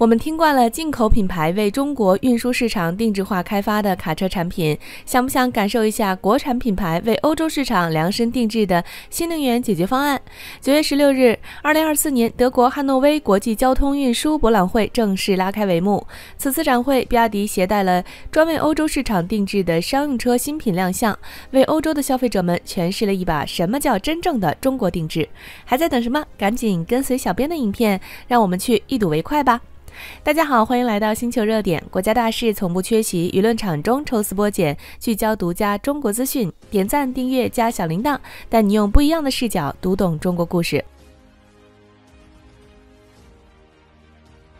我们听惯了进口品牌为中国运输市场定制化开发的卡车产品，想不想感受一下国产品牌为欧洲市场量身定制的新能源解决方案？九月十六日，二零二四年德国汉诺威国际交通运输博览会正式拉开帷幕。此次展会，比亚迪携带了专为欧洲市场定制的商用车新品亮相，为欧洲的消费者们诠释了一把什么叫真正的中国定制。还在等什么？赶紧跟随小编的影片，让我们去一睹为快吧！大家好，欢迎来到星球热点，国家大事从不缺席，舆论场中抽丝剥茧，聚焦独家中国资讯，点赞、订阅加小铃铛，带你用不一样的视角读懂中国故事。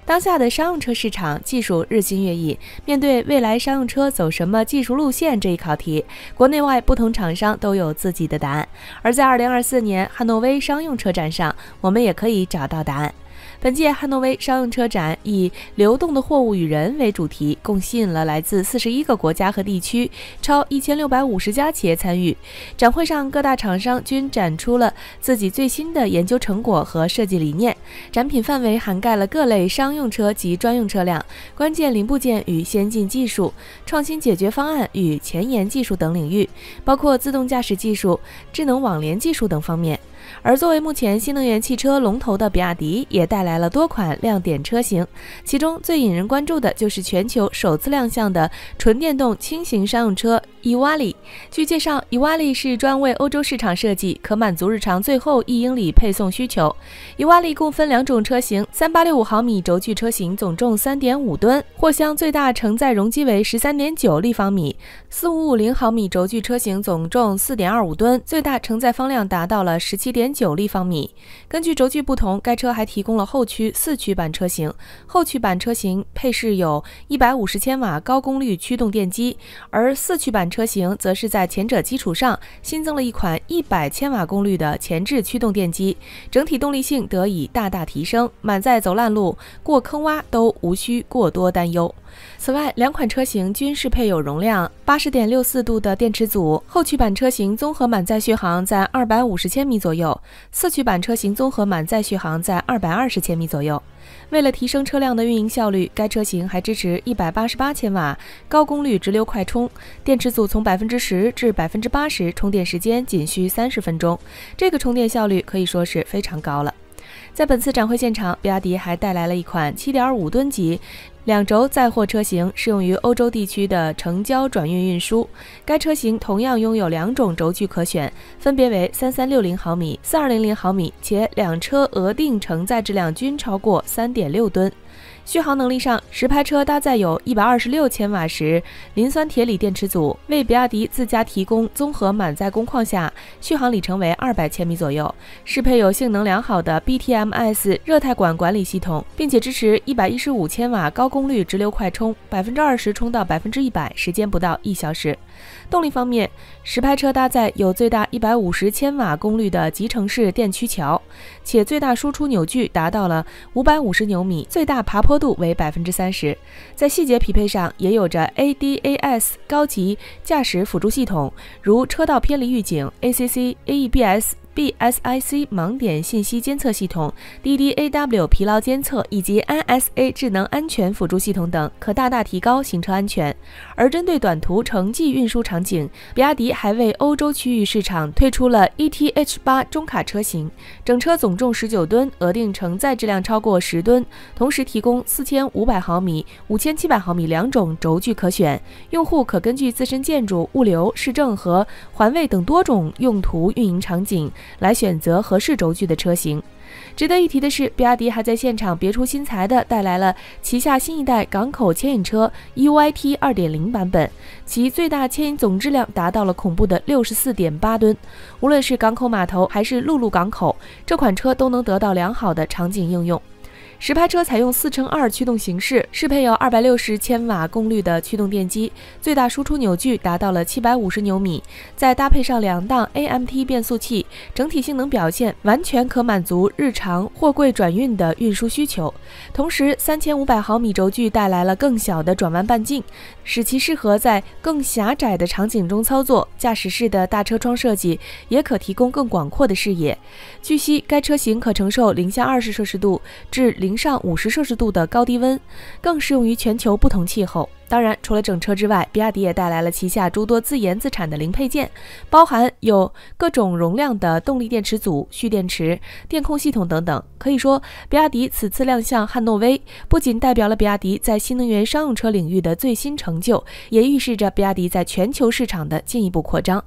当下的商用车市场技术日新月异，面对未来商用车走什么技术路线这一考题，国内外不同厂商都有自己的答案。而在2024年汉诺威商用车展上，我们也可以找到答案。本届汉诺威商用车展以“流动的货物与人”为主题，共吸引了来自四十一个国家和地区超一千六百五十家企业参与。展会上，各大厂商均展出了自己最新的研究成果和设计理念。展品范围涵盖了各类商用车及专用车辆、关键零部件与先进技术、创新解决方案与前沿技术等领域，包括自动驾驶技术、智能网联技术等方面。而作为目前新能源汽车龙头的比亚迪，也带来了多款亮点车型，其中最引人关注的就是全球首次亮相的纯电动轻型商用车。伊瓦里。据介绍，伊瓦里是专为欧洲市场设计，可满足日常最后一英里配送需求。伊瓦里共分两种车型：三八六五毫米轴距车型总重三点五吨，货箱最大承载容积为十三点九立方米；四五五零毫米轴距车型总重四点二五吨，最大承载方量达到了十七点九立方米。根据轴距不同，该车还提供了后驱、四驱版车型。后驱版车型配饰有一百五十千瓦高功率驱动电机，而四驱版。车型则是在前者基础上新增了一款一百千瓦功率的前置驱动电机，整体动力性得以大大提升，满载走烂路、过坑洼都无需过多担忧。此外，两款车型均是配有容量八十点六四度的电池组，后驱版车型综合满载续航在二百五十千米左右，四驱版车型综合满载续航在二百二十千米左右。为了提升车辆的运营效率，该车型还支持一百八十八千瓦高功率直流快充电池组。从百分之十至百分之八十，充电时间仅需三十分钟，这个充电效率可以说是非常高了。在本次展会现场，比亚迪还带来了一款七点五吨级两轴载货车型，适用于欧洲地区的城郊转运运输。该车型同样拥有两种轴距可选，分别为三三六零毫米、四二零零毫米，且两车额定承载质量均超过三点六吨。续航能力上，实拍车搭载有一百二十六千瓦时磷酸铁锂电池组，为比亚迪自家提供综合满载工况下续航里程为二百千米左右，适配有性能良好的 BTMS 热态管管理系统，并且支持一百一十五千瓦高功率直流快充，百分之二十充到百分之一百时间不到一小时。动力方面，实拍车搭载有最大一百五十千瓦功率的集成式电驱桥，且最大输出扭矩达到了五百五十牛米，最大爬坡度为百分之三十。在细节匹配上，也有着 ADAS 高级驾驶辅助系统，如车道偏离预警、ACC、AEBS。BSIC 盲点信息监测系统、DDAW 疲劳监测以及 NSA 智能安全辅助系统等，可大大提高行车安全。而针对短途城际运输场景，比亚迪还为欧洲区域市场推出了 ETH 八中卡车型，整车总重十九吨，额定承载质量超过十吨，同时提供四千五百毫米、五千七百毫米两种轴距可选，用户可根据自身建筑、物流、市政和环卫等多种用途运营场景。来选择合适轴距的车型。值得一提的是，比亚迪还在现场别出心裁的带来了旗下新一代港口牵引车 EYT 2.0版本，其最大牵引总质量达到了恐怖的六十四点八吨。无论是港口码头还是陆路港口，这款车都能得到良好的场景应用。实拍车采用四乘二驱动形式，适配有二百六十千瓦功率的驱动电机，最大输出扭矩达到了七百五十牛米。再搭配上两档 AMT 变速器，整体性能表现完全可满足日常货柜转运的运输需求。同时，三千五百毫米轴距带来了更小的转弯半径，使其适合在更狭窄的场景中操作。驾驶室的大车窗设计也可提供更广阔的视野。据悉，该车型可承受零下二十摄氏度至零。零上五十摄氏度的高低温，更适用于全球不同气候。当然，除了整车之外，比亚迪也带来了旗下诸多自研自产的零配件，包含有各种容量的动力电池组、蓄电池、电控系统等等。可以说，比亚迪此次亮相汉诺威，不仅代表了比亚迪在新能源商用车领域的最新成就，也预示着比亚迪在全球市场的进一步扩张。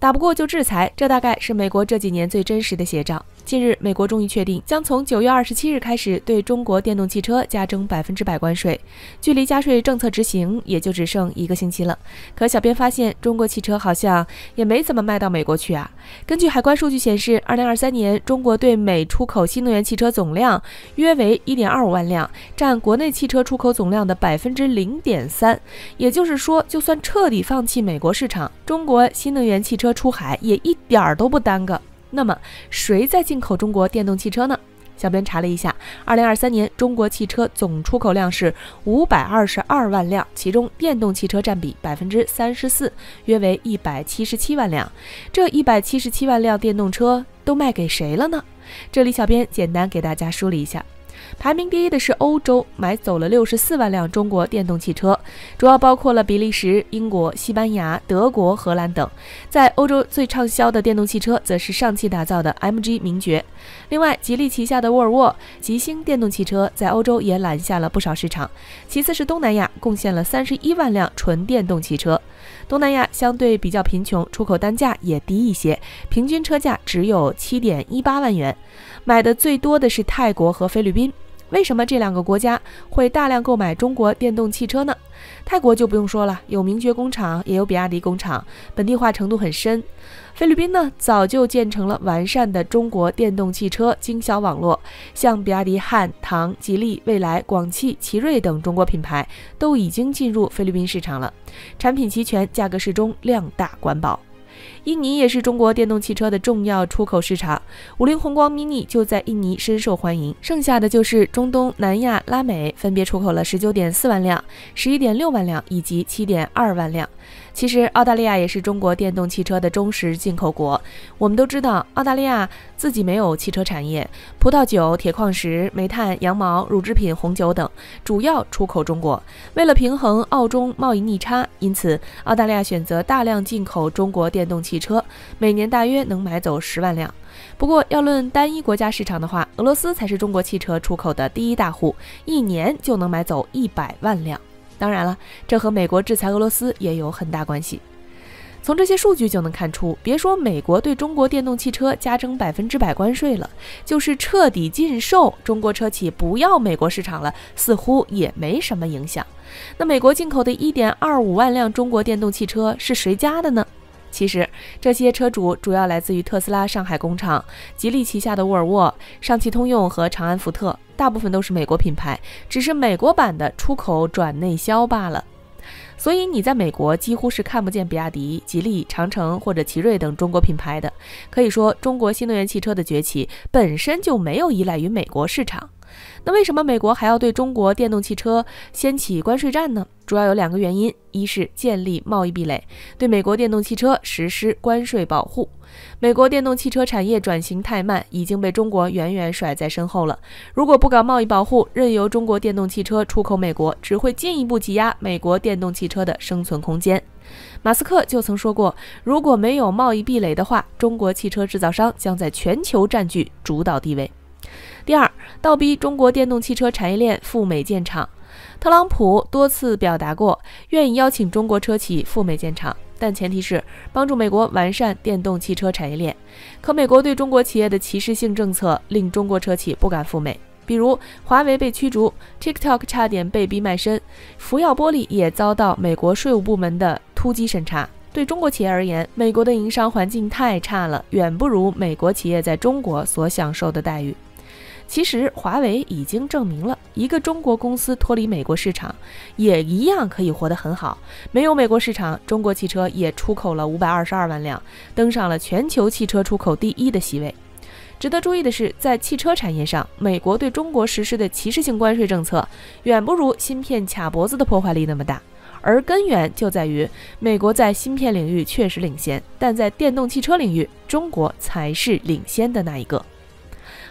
打不过就制裁，这大概是美国这几年最真实的写照。近日，美国终于确定将从九月二十七日开始对中国电动汽车加征百分之百关税，距离加税政策执行也就只剩一个星期了。可小编发现，中国汽车好像也没怎么卖到美国去啊。根据海关数据显示，二零二三年中国对美出口新能源汽车总量约为一点二五万辆，占国内汽车出口总量的百分之零点三。也就是说，就算彻底放弃美国市场，中国新能源汽车出海也一点儿都不耽搁。那么，谁在进口中国电动汽车呢？小编查了一下，二零二三年中国汽车总出口量是五百二十二万辆，其中电动汽车占比百分之三十四，约为一百七十七万辆。这一百七十七万辆电动车都卖给谁了呢？这里小编简单给大家梳理一下。排名第一的是欧洲，买走了六十四万辆中国电动汽车，主要包括了比利时、英国、西班牙、德国、荷兰等。在欧洲最畅销的电动汽车则是上汽打造的 MG 名爵。另外，吉利旗下的沃尔沃吉星电动汽车在欧洲也揽下了不少市场。其次是东南亚，贡献了三十一万辆纯电动汽车。东南亚相对比较贫穷，出口单价也低一些，平均车价只有七点一八万元，买的最多的是泰国和菲律宾。为什么这两个国家会大量购买中国电动汽车呢？泰国就不用说了，有名爵工厂，也有比亚迪工厂，本地化程度很深。菲律宾呢，早就建成了完善的中国电动汽车经销网络，像比亚迪、汉唐、吉利、未来、广汽、奇瑞等中国品牌都已经进入菲律宾市场了，产品齐全，价格适中，量大管饱。印尼也是中国电动汽车的重要出口市场，五菱宏光 mini 就在印尼深受欢迎。剩下的就是中东南亚、拉美分别出口了十九点四万辆、十一点六万辆以及七点二万辆。其实澳大利亚也是中国电动汽车的忠实进口国。我们都知道，澳大利亚自己没有汽车产业，葡萄酒、铁矿石、煤炭、羊毛、乳制品、红酒等主要出口中国。为了平衡澳中贸易逆差，因此澳大利亚选择大量进口中国电动汽汽车每年大约能买走十万辆。不过要论单一国家市场的话，俄罗斯才是中国汽车出口的第一大户，一年就能买走一百万辆。当然了，这和美国制裁俄罗斯也有很大关系。从这些数据就能看出，别说美国对中国电动汽车加征百分之百关税了，就是彻底禁售中国车企不要美国市场了，似乎也没什么影响。那美国进口的一点二五万辆中国电动汽车是谁家的呢？其实这些车主主要来自于特斯拉上海工厂、吉利旗下的沃尔沃、上汽通用和长安福特，大部分都是美国品牌，只是美国版的出口转内销罢了。所以你在美国几乎是看不见比亚迪、吉利、长城或者奇瑞等中国品牌的。可以说，中国新能源汽车的崛起本身就没有依赖于美国市场。那为什么美国还要对中国电动汽车掀起关税战呢？主要有两个原因，一是建立贸易壁垒，对美国电动汽车实施关税保护。美国电动汽车产业转型太慢，已经被中国远远甩在身后了。如果不搞贸易保护，任由中国电动汽车出口美国，只会进一步挤压美国电动汽车的生存空间。马斯克就曾说过，如果没有贸易壁垒的话，中国汽车制造商将在全球占据主导地位。第二，倒逼中国电动汽车产业链赴美建厂。特朗普多次表达过愿意邀请中国车企赴美建厂，但前提是帮助美国完善电动汽车产业链。可美国对中国企业的歧视性政策令中国车企不敢赴美，比如华为被驱逐，TikTok 差点被逼卖身，福耀玻璃也遭到美国税务部门的突击审查。对中国企业而言，美国的营商环境太差了，远不如美国企业在中国所享受的待遇。其实，华为已经证明了，一个中国公司脱离美国市场，也一样可以活得很好。没有美国市场，中国汽车也出口了五百二十二万辆，登上了全球汽车出口第一的席位。值得注意的是，在汽车产业上，美国对中国实施的歧视性关税政策，远不如芯片卡脖子的破坏力那么大。而根源就在于，美国在芯片领域确实领先，但在电动汽车领域，中国才是领先的那一个。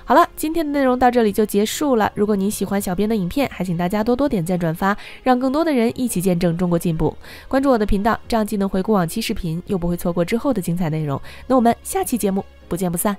好了，今天的内容到这里就结束了。如果您喜欢小编的影片，还请大家多多点赞、转发，让更多的人一起见证中国进步。关注我的频道，这样既能回顾往期视频，又不会错过之后的精彩内容。那我们下期节目不见不散。